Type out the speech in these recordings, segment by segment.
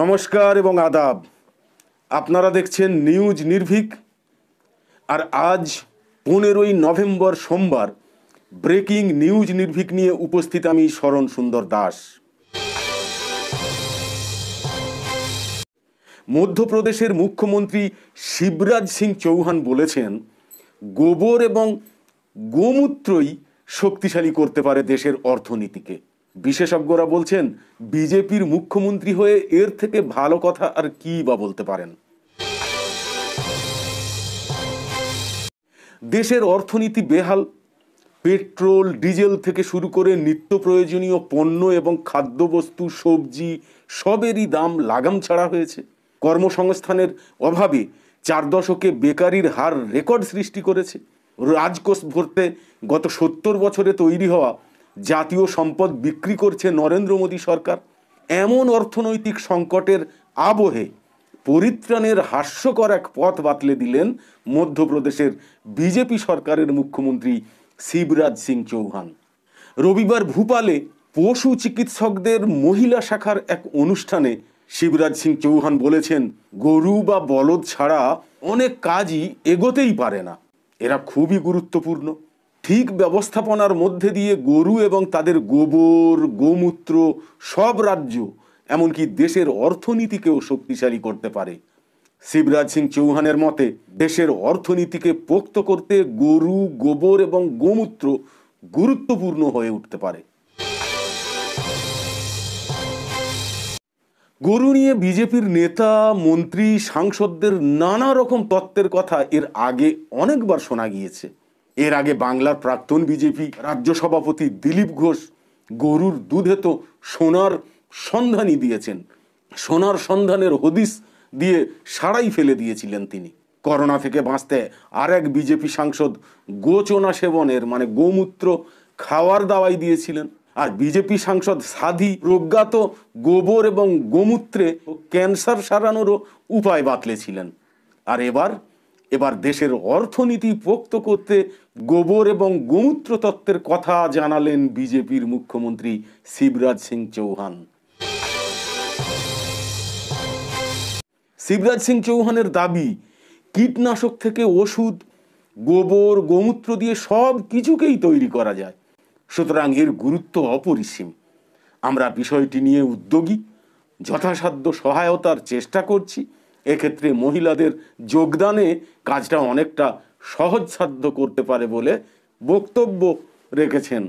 নমস্কার এবং আদাব আপনারা দেখছেন নিউজ নির্ভীক আর আজ পনেরোই নভেম্বর সোমবার ব্রেকিং নিউজ নির্ভীক নিয়ে উপস্থিত আমি শরণ সুন্দর দাস মধ্যপ্রদেশের মুখ্যমন্ত্রী শিবরাজ সিং চৌহান বলেছেন গোবর এবং গোমূত্রই শক্তিশালী করতে পারে দেশের অর্থনীতিকে বিশেষজ্ঞরা বলছেন বিজেপির মুখ্যমন্ত্রী হয়ে এর থেকে ভালো কথা আর কি বা বলতে পারেন দেশের অর্থনীতি বেহাল পেট্রোল ডিজেল থেকে শুরু করে নিত্য প্রয়োজনীয় পণ্য এবং খাদ্যবস্তু সবজি সবেরই দাম লাগাম ছাড়া হয়েছে কর্মসংস্থানের অভাবে চার দশকে বেকারির হার রেকর্ড সৃষ্টি করেছে রাজকোষ ভরতে গত সত্তর বছরে তৈরি হওয়া জাতীয় সম্পদ বিক্রি করছে নরেন্দ্র মোদী সরকার এমন অর্থনৈতিক সংকটের আবহে পরিত্রাণের হাস্যকর এক পথ বাতলে দিলেন মধ্যপ্রদেশের বিজেপি সরকারের মুখ্যমন্ত্রী শিবরাজ সিং চৌহান রবিবার ভূপালে পশু চিকিৎসকদের মহিলা শাখার এক অনুষ্ঠানে শিবরাজ সিং চৌহান বলেছেন গরু বা বলদ ছাড়া অনেক কাজই এগোতেই পারে না এরা খুবই গুরুত্বপূর্ণ ঠিক ব্যবস্থাপনার মধ্যে দিয়ে গরু এবং তাদের গোবর গোমূত্র সব রাজ্য এমনকি দেশের অর্থনীতিকেও শক্তিশালী করতে পারে শিবরাজ সিং চৌহানের মতে দেশের অর্থনীতিকে পোক্ত করতে গরু গোবর এবং গোমূত্র গুরুত্বপূর্ণ হয়ে উঠতে পারে গরু নিয়ে বিজেপির নেতা মন্ত্রী সাংসদদের নানা রকম তত্ত্বের কথা এর আগে অনেকবার শোনা গিয়েছে এর আগে বাংলার প্রাক্তন বিজেপি রাজ্য সভাপতি দিলীপ ঘোষ গরুর দুধে তো সোনার সন্ধানই দিয়েছেন সোনার সন্ধানের হদিস দিয়ে সারাই ফেলে দিয়েছিলেন তিনি করোনা থেকে বাঁচতে আর এক বিজেপি সাংসদ গোচনা সেবনের মানে গোমূত্র খাওয়ার দাওয়াই দিয়েছিলেন আর বিজেপি সাংসদ সাধি প্রজ্ঞাত গোবর এবং গোমূত্রে ক্যান্সার সারানোরও উপায় বাতলেছিলেন আর এবার এবার দেশের অর্থনীতি পোক্ত করতে গোবর এবং গোমূত্র তত্ত্বের কথা জানালেন বিজেপির মুখ্যমন্ত্রী শিবরাজ সিং চৌহান শিবরাজ সিং চৌহানের দাবি কীটনাশক থেকে ওষুধ গোবর গোমূত্র দিয়ে সব কিছুকেই তৈরি করা যায় সুতরাং এর গুরুত্ব অপরিসীম আমরা বিষয়টি নিয়ে উদ্যোগী যথাসাধ্য সহায়তার চেষ্টা করছি এক্ষেত্রে মহিলাদের যোগদানে কাজটা অনেকটা সহজসাধ্য করতে পারে বলে বক্তব্য রেখেছেন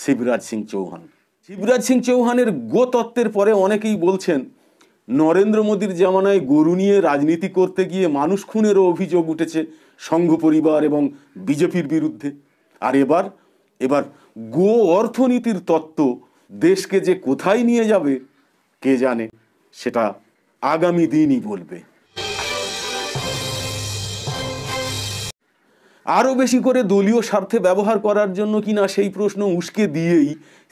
শিবরাজ সিং চৌহান শিবরাজ সিং চৌহানের গোতত্ত্বের পরে অনেকেই বলছেন নরেন্দ্র মোদীর জামানায় গরু নিয়ে রাজনীতি করতে গিয়ে মানুষ খুনেরও অভিযোগ উঠেছে সংঘ পরিবার এবং বিজেপির বিরুদ্ধে আর এবার এবার গো অর্থনীতির তত্ত্ব দেশকে যে কোথায় নিয়ে যাবে কে জানে সেটা আগামী দিনই বলবে আরও বেশি করে দলীয় স্বার্থে ব্যবহার করার জন্য কিনা সেই প্রশ্ন উস্কে দিয়েই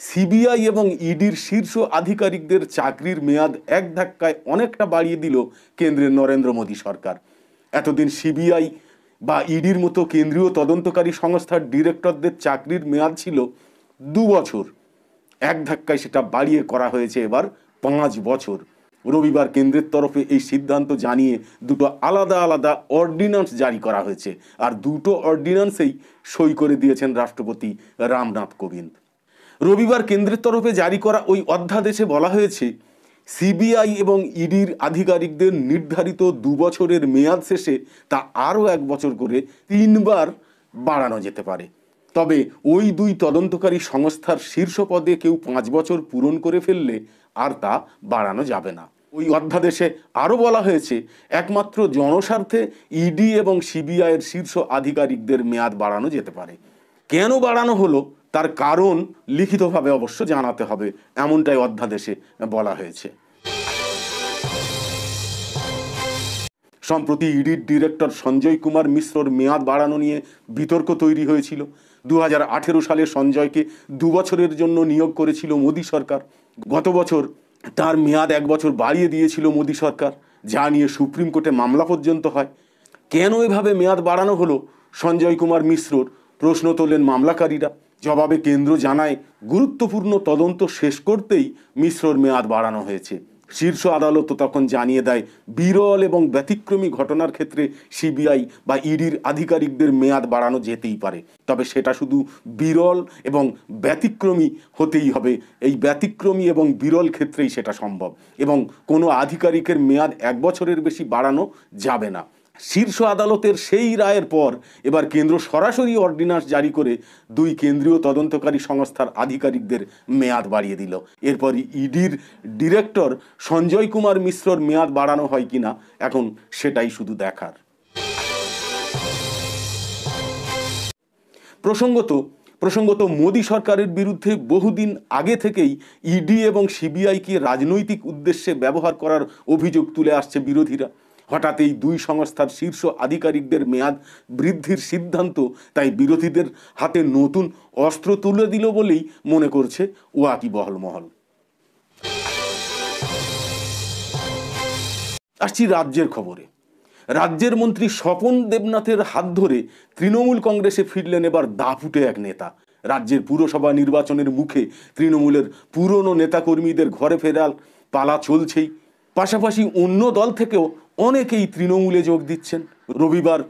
সিবিআই এবং ইডির শীর্ষ আধিকারিকদের চাকরির মেয়াদ এক ধাক্কায় অনেকটা বাড়িয়ে দিল কেন্দ্রের নরেন্দ্র মোদী সরকার এতদিন সিবিআই বা ইডির মতো কেন্দ্রীয় তদন্তকারী সংস্থার ডিরেক্টরদের চাকরির মেয়াদ ছিল দু বছর এক ধাক্কায় সেটা বাড়িয়ে করা হয়েছে এবার পাঁচ বছর রবিবার কেন্দ্রের তরফে এই সিদ্ধান্ত জানিয়ে দুটো আলাদা আলাদা অর্ডিন্যান্স জারি করা হয়েছে আর দুটো অর্ডিন্যান্সেই সই করে দিয়েছেন রাষ্ট্রপতি রামনাথ কোবিন্দ রবিবার কেন্দ্রের তরফে জারি করা ওই অধ্যাদেশে বলা হয়েছে সিবিআই এবং ইডির আধিকারিকদের নির্ধারিত দুবছরের মেয়াদ শেষে তা আরও এক বছর করে তিনবার বাড়ানো যেতে পারে তবে ওই দুই তদন্তকারী সংস্থার শীর্ষ পদে কেউ পাঁচ বছর পূরণ করে ফেললে আর তা বাড়ানো যাবে না ওই অধ্যাদেশে আরও বলা হয়েছে একমাত্র জনস্বার্থে ইডি e এবং সিবিআইয়ের শীর্ষ আধিকারিকদের মেয়াদ বাড়ানো যেতে পারে কেন বাড়ানো হলো তার কারণ লিখিতভাবে অবশ্য জানাতে হবে এমনটাই অধ্যাদেশে বলা হয়েছে সম্প্রতি ইডির e ডিরেক্টর সঞ্জয় কুমার মিশ্রর মেয়াদ বাড়ানো নিয়ে বিতর্ক তৈরি হয়েছিল দু সালে সঞ্জয়কে দু বছরের জন্য নিয়োগ করেছিল মোদী সরকার গত বছর তার মেয়াদ এক বছর বাড়িয়ে দিয়েছিল মোদী সরকার যা নিয়ে সুপ্রিম কোর্টে মামলা পর্যন্ত হয় কেন এভাবে মেয়াদ বাড়ানো হলো সঞ্জয় কুমার মিশ্রর প্রশ্ন তোলেন মামলাকারীরা জবাবে কেন্দ্র জানায় গুরুত্বপূর্ণ তদন্ত শেষ করতেই মিশ্রর মেয়াদ বাড়ানো হয়েছে শীর্ষ আদালতও তখন জানিয়ে দেয় বিরল এবং ব্যতিক্রমী ঘটনার ক্ষেত্রে সিবিআই বা ইডির আধিকারিকদের মেয়াদ বাড়ানো যেতেই পারে তবে সেটা শুধু বিরল এবং ব্যতিক্রমী হতেই হবে এই ব্যতিক্রমী এবং বিরল ক্ষেত্রেই সেটা সম্ভব এবং কোনো আধিকারিকের মেয়াদ এক বছরের বেশি বাড়ানো যাবে না শীর্ষ আদালতের সেই রায়ের পর এবার কেন্দ্র সরাসরি অর্ডিন্যান্স জারি করে দুই কেন্দ্রীয় তদন্তকারী সংস্থার আধিকারিকদের মেয়াদ বাড়িয়ে দিল এরপর ইডির ডিরেক্টর সঞ্জয় কুমার মিশ্রর মেয়াদ বাড়ানো হয় কিনা এখন সেটাই শুধু দেখার প্রসঙ্গত প্রসঙ্গত মোদী সরকারের বিরুদ্ধে বহুদিন আগে থেকেই ইডি এবং সিবিআইকে রাজনৈতিক উদ্দেশ্যে ব্যবহার করার অভিযোগ তুলে আসছে বিরোধীরা হঠাৎ এই দুই সংস্থার শীর্ষ আধিকারিকদের মেয়াদ বৃদ্ধির সিদ্ধান্ত তাই বিরোধীদের হাতে নতুন অস্ত্র তুলে দিল বলেই মনে করছে বহল মহল আসছি রাজ্যের খবরে রাজ্যের মন্ত্রী স্বপন দেবনাথের হাত ধরে তৃণমূল কংগ্রেসে ফিরলেন এবার ফুটে এক নেতা রাজ্যের পুরসভা নির্বাচনের মুখে তৃণমূলের পুরনো নেতাকর্মীদের ঘরে ফেরাল পালা চলছেই পাশাপাশি অন্য দল থেকেও অনেকেই তৃণমূলে যোগ দিচ্ছেন রবিবার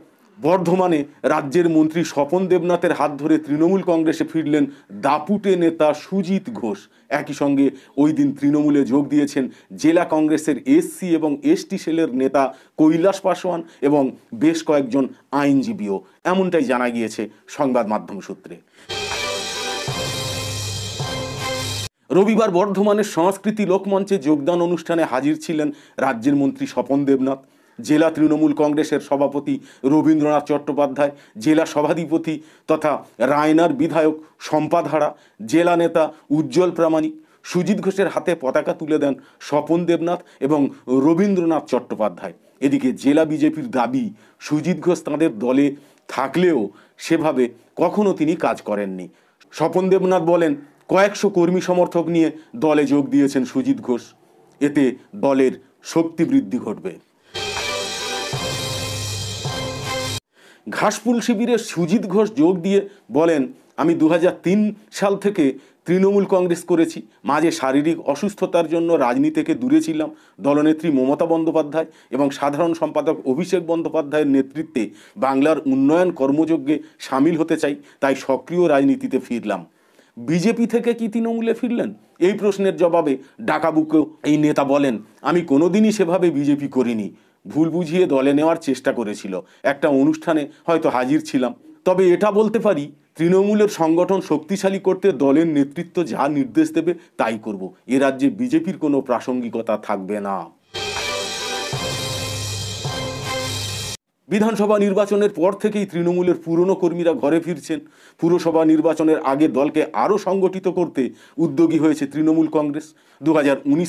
বর্ধমানে রাজ্যের মন্ত্রী স্বপন দেবনাথের হাত ধরে তৃণমূল কংগ্রেসে ফিরলেন দাপুটে নেতা সুজিত ঘোষ একই সঙ্গে ওই দিন তৃণমূলে যোগ দিয়েছেন জেলা কংগ্রেসের এসসি এবং এসটি সেলের নেতা কৈলাস পাসোয়ান এবং বেশ কয়েকজন আইনজীবীও এমনটাই জানা গিয়েছে সংবাদ মাধ্যম সূত্রে রবিবার বর্ধমানের সংস্কৃতি লোকমঞ্চে যোগদান অনুষ্ঠানে হাজির ছিলেন রাজ্যের মন্ত্রী স্বপন দেবনাথ জেলা তৃণমূল কংগ্রেসের সভাপতি রবীন্দ্রনাথ চট্টোপাধ্যায় জেলা সভাধিপতি তথা রায়নার বিধায়ক সম্পাধারা জেলা নেতা উজ্জ্বল প্রামাণিক সুজিত ঘোষের হাতে পতাকা তুলে দেন স্বপন দেবনাথ এবং রবীন্দ্রনাথ চট্টোপাধ্যায় এদিকে জেলা বিজেপির দাবি সুজিত ঘোষ তাঁদের দলে থাকলেও সেভাবে কখনো তিনি কাজ করেননি স্বপন দেবনাথ বলেন কয়েকশো কর্মী সমর্থক নিয়ে দলে যোগ দিয়েছেন সুজিত ঘোষ এতে দলের শক্তি বৃদ্ধি ঘটবে ঘাসপুল শিবিরে সুজিত ঘোষ যোগ দিয়ে বলেন আমি দু সাল থেকে তৃণমূল কংগ্রেস করেছি মাঝে শারীরিক অসুস্থতার জন্য রাজনীতি থেকে দূরে ছিলাম দলনেত্রী মমতা বন্দ্যোপাধ্যায় এবং সাধারণ সম্পাদক অভিষেক বন্দ্যোপাধ্যায়ের নেতৃত্বে বাংলার উন্নয়ন কর্মযজ্ঞে সামিল হতে চাই তাই সক্রিয় রাজনীতিতে ফিরলাম বিজেপি থেকে কি তৃণমূলে ফিরলেন এই প্রশ্নের জবাবে ডাকাবুকে এই নেতা বলেন আমি কোনোদিনই সেভাবে বিজেপি করিনি ভুল বুঝিয়ে দলে নেওয়ার চেষ্টা করেছিল একটা অনুষ্ঠানে হয়তো হাজির ছিলাম তবে এটা বলতে পারি তৃণমূলের সংগঠন শক্তিশালী করতে দলের নেতৃত্ব যা নির্দেশ দেবে তাই করব এ রাজ্যে বিজেপির কোনো প্রাসঙ্গিকতা থাকবে না বিধানসভা নির্বাচনের পর থেকেই তৃণমূলের পুরনো কর্মীরা ঘরে ফিরছেন পুরসভা নির্বাচনের আগে দলকে আরও সংগঠিত করতে উদ্যোগী হয়েছে তৃণমূল কংগ্রেস দু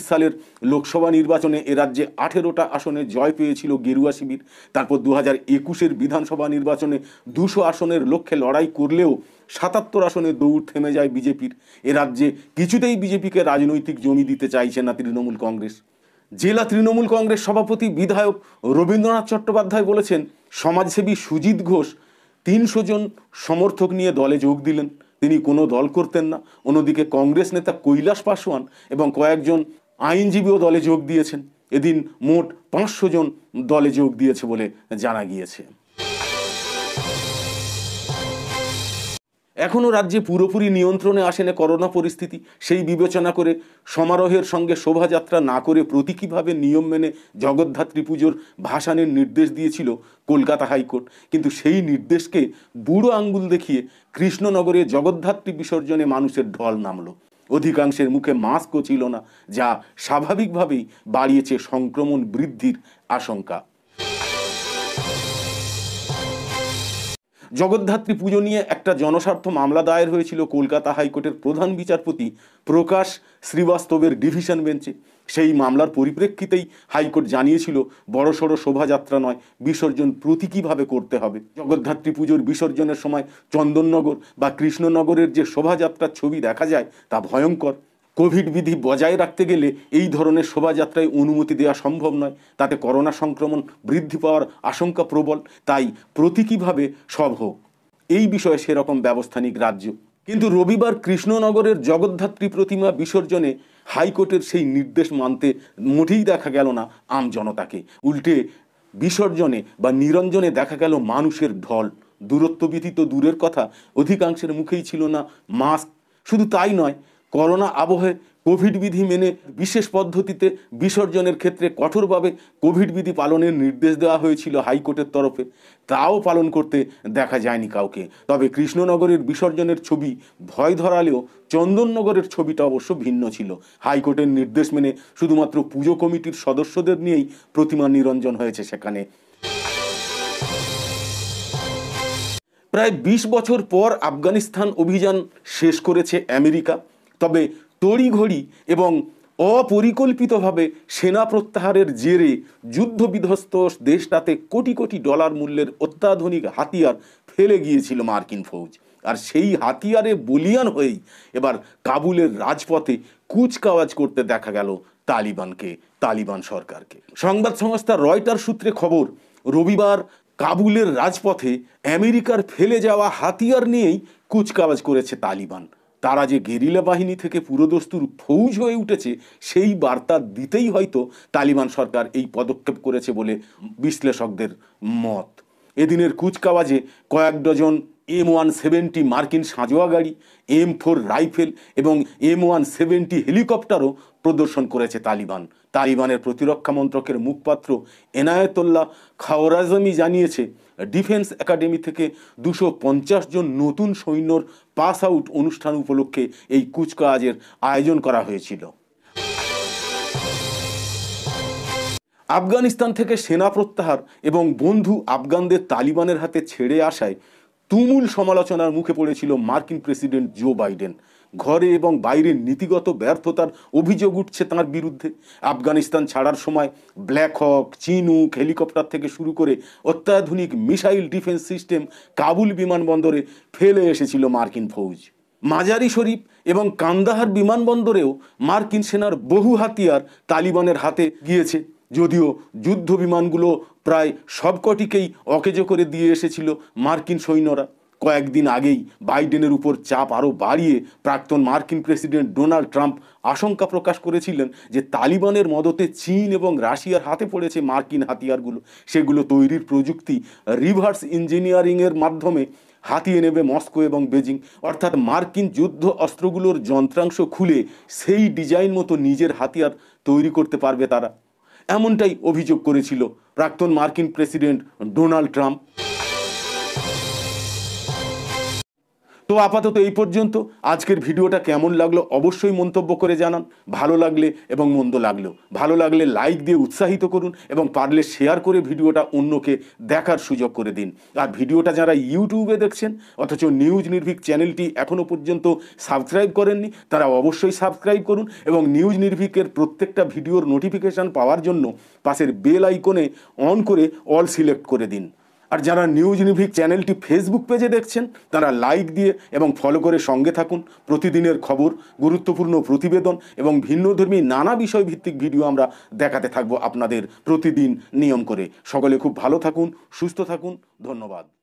সালের লোকসভা নির্বাচনে এ রাজ্যে আঠেরোটা আসনে জয় পেয়েছিল গেরুয়া শিবির তারপর দু হাজার একুশের বিধানসভা নির্বাচনে দুশো আসনের লক্ষ্যে লড়াই করলেও সাতাত্তর আসনে দৌড় থেমে যায় বিজেপির এ রাজ্যে কিছুতেই বিজেপিকে রাজনৈতিক জমি দিতে চাইছে না তৃণমূল কংগ্রেস জেলা তৃণমূল কংগ্রেস সভাপতি বিধায়ক রবীন্দ্রনাথ চট্টোপাধ্যায় বলেছেন সমাজসেবী সুজিত ঘোষ তিনশো জন সমর্থক নিয়ে দলে যোগ দিলেন তিনি কোনো দল করতেন না অন্যদিকে কংগ্রেস নেতা কৈলাস পাসোয়ান এবং কয়েকজন আইনজীবীও দলে যোগ দিয়েছেন এদিন মোট পাঁচশো জন দলে যোগ দিয়েছে বলে জানা গিয়েছে এখনও রাজ্যে পুরোপুরি নিয়ন্ত্রণে আসেনি করোনা পরিস্থিতি সেই বিবেচনা করে সমারোহের সঙ্গে শোভাযাত্রা না করে প্রতীকীভাবে নিয়ম মেনে জগদ্ধাত্রী পুজোর ভাসানের নির্দেশ দিয়েছিল কলকাতা হাইকোর্ট কিন্তু সেই নির্দেশকে বুড়ো আঙ্গুল দেখিয়ে কৃষ্ণনগরে জগদ্ধাত্রী বিসর্জনে মানুষের ঢল নামলো অধিকাংশের মুখে মাস্কও ছিল না যা স্বাভাবিকভাবেই বাড়িয়েছে সংক্রমণ বৃদ্ধির আশঙ্কা জগদ্ধাত্রী পুজো নিয়ে একটা জনস্বার্থ মামলা দায়ের হয়েছিল কলকাতা হাইকোর্টের প্রধান বিচারপতি প্রকাশ শ্রীবাস্তবের ডিভিশন বেঞ্চে সেই মামলার পরিপ্রেক্ষিতেই হাইকোর্ট জানিয়েছিল সড়ো শোভাযাত্রা নয় বিসর্জন প্রতীকীভাবে করতে হবে জগদ্ধাত্রী পুজোর বিসর্জনের সময় চন্দননগর বা কৃষ্ণনগরের যে শোভাযাত্রার ছবি দেখা যায় তা ভয়ঙ্কর কোভিড বিধি বজায় রাখতে গেলে এই ধরনের শোভাযাত্রায় অনুমতি দেওয়া সম্ভব নয় তাতে করোনা সংক্রমণ বৃদ্ধি পাওয়ার আশঙ্কা প্রবল তাই প্রতীকীভাবে সব হোক এই বিষয়ে সেরকম ব্যবস্থা নিক রাজ্য কিন্তু রবিবার কৃষ্ণনগরের জগদ্ধাত্রী প্রতিমা বিসর্জনে হাইকোর্টের সেই নির্দেশ মানতে মোটেই দেখা গেল না আম জনতাকে উল্টে বিসর্জনে বা নিরঞ্জনে দেখা গেল মানুষের ঢল দূরত্ব ব্যতীত দূরের কথা অধিকাংশের মুখেই ছিল না মাস্ক শুধু তাই নয় করোনা আবহে কোভিড বিধি মেনে বিশেষ পদ্ধতিতে বিসর্জনের ক্ষেত্রে কঠোরভাবে কোভিড বিধি পালনের নির্দেশ দেওয়া হয়েছিল হাইকোর্টের তরফে তাও পালন করতে দেখা যায়নি কাউকে তবে কৃষ্ণনগরের বিসর্জনের ছবি ভয় ধরালেও চন্দননগরের ছবিটা অবশ্য ভিন্ন ছিল হাইকোর্টের নির্দেশ মেনে শুধুমাত্র পুজো কমিটির সদস্যদের নিয়েই প্রতিমা নিরঞ্জন হয়েছে সেখানে প্রায় ২০ বছর পর আফগানিস্তান অভিযান শেষ করেছে আমেরিকা তবে তড়িঘড়ি এবং অপরিকল্পিতভাবে সেনা প্রত্যাহারের জেরে যুদ্ধবিধ্বস্ত দেশটাতে কোটি কোটি ডলার মূল্যের অত্যাধুনিক হাতিয়ার ফেলে গিয়েছিল মার্কিন ফৌজ আর সেই হাতিয়ারে বলিয়ান হয়েই এবার কাবুলের রাজপথে কুচকাওয়াজ করতে দেখা গেল তালিবানকে তালিবান সরকারকে সংবাদ সংস্থা রয়টার সূত্রে খবর রবিবার কাবুলের রাজপথে আমেরিকার ফেলে যাওয়া হাতিয়ার নিয়েই কুচকাওয়াজ করেছে তালিবান তারা যে গেরিলা বাহিনী থেকে পুরোদস্তুর ফৌজ হয়ে উঠেছে সেই বার্তা দিতেই হয়তো তালিবান সরকার এই পদক্ষেপ করেছে বলে বিশ্লেষকদের মত এদিনের কুচকাওয়াজে কয়েক ডজন এম ওয়ান সেভেন্টি মার্কিন সাঁজোয়া গাড়ি এম ফোর রাইফেল এবং এম ওয়ান সেভেন্টি হেলিকপ্টারও প্রদর্শন করেছে তালিবান তালিবানের প্রতিরক্ষা মন্ত্রকের মুখপাত্র এনায়েতোল্লা খাওরাজমি জানিয়েছে ডিফেন্স একাডেমি থেকে দুশো জন নতুন সৈন্যর পাস আউট অনুষ্ঠান উপলক্ষে এই কুচকাওয়াজের আয়োজন করা হয়েছিল আফগানিস্তান থেকে সেনা প্রত্যাহার এবং বন্ধু আফগানদের তালিবানের হাতে ছেড়ে আসায় তুমুল সমালোচনার মুখে পড়েছিল মার্কিন প্রেসিডেন্ট জো বাইডেন ঘরে এবং বাইরের নীতিগত ব্যর্থতার অভিযোগ উঠছে তার বিরুদ্ধে আফগানিস্তান ছাড়ার সময় ব্ল্যাক হক চিনুক হেলিকপ্টার থেকে শুরু করে অত্যাধুনিক মিসাইল ডিফেন্স সিস্টেম কাবুল বিমানবন্দরে ফেলে এসেছিল মার্কিন ফৌজ মাজারি শরীফ এবং কান্দাহার বিমানবন্দরেও মার্কিন সেনার বহু হাতিয়ার তালিবানের হাতে গিয়েছে যদিও যুদ্ধ বিমানগুলো প্রায় সবকটিকেই অকেজো করে দিয়ে এসেছিল মার্কিন সৈন্যরা কয়েকদিন আগেই বাইডেনের উপর চাপ আরও বাড়িয়ে প্রাক্তন মার্কিন প্রেসিডেন্ট ডোনাল্ড ট্রাম্প আশঙ্কা প্রকাশ করেছিলেন যে তালিবানের মদতে চীন এবং রাশিয়ার হাতে পড়েছে মার্কিন হাতিয়ারগুলো সেগুলো তৈরির প্রযুক্তি রিভার্স ইঞ্জিনিয়ারিংয়ের মাধ্যমে হাতিয়ে নেবে মস্কো এবং বেজিং অর্থাৎ মার্কিন যুদ্ধ অস্ত্রগুলোর যন্ত্রাংশ খুলে সেই ডিজাইন মতো নিজের হাতিয়ার তৈরি করতে পারবে তারা এমনটাই অভিযোগ করেছিল প্রাক্তন মার্কিন প্রেসিডেন্ট ডোনাল্ড ট্রাম্প তো আপাতত এই পর্যন্ত আজকের ভিডিওটা কেমন লাগলো অবশ্যই মন্তব্য করে জানান ভালো লাগলে এবং মন্দ লাগলেও ভালো লাগলে লাইক দিয়ে উৎসাহিত করুন এবং পারলে শেয়ার করে ভিডিওটা অন্যকে দেখার সুযোগ করে দিন আর ভিডিওটা যারা ইউটিউবে দেখছেন অথচ নিউজ নির্ভীক চ্যানেলটি এখনও পর্যন্ত সাবস্ক্রাইব করেননি তারা অবশ্যই সাবস্ক্রাইব করুন এবং নিউজ নির্ভীকের প্রত্যেকটা ভিডিওর নোটিফিকেশান পাওয়ার জন্য পাশের বেল আইকনে অন করে অল সিলেক্ট করে দিন আর যারা নিউজ নিভিক চ্যানেলটি ফেসবুক পেজে দেখছেন তারা লাইক দিয়ে এবং ফলো করে সঙ্গে থাকুন প্রতিদিনের খবর গুরুত্বপূর্ণ প্রতিবেদন এবং ভিন্নধর্মী নানা বিষয়ভিত্তিক ভিডিও আমরা দেখাতে থাকব আপনাদের প্রতিদিন নিয়ম করে সকলে খুব ভালো থাকুন সুস্থ থাকুন ধন্যবাদ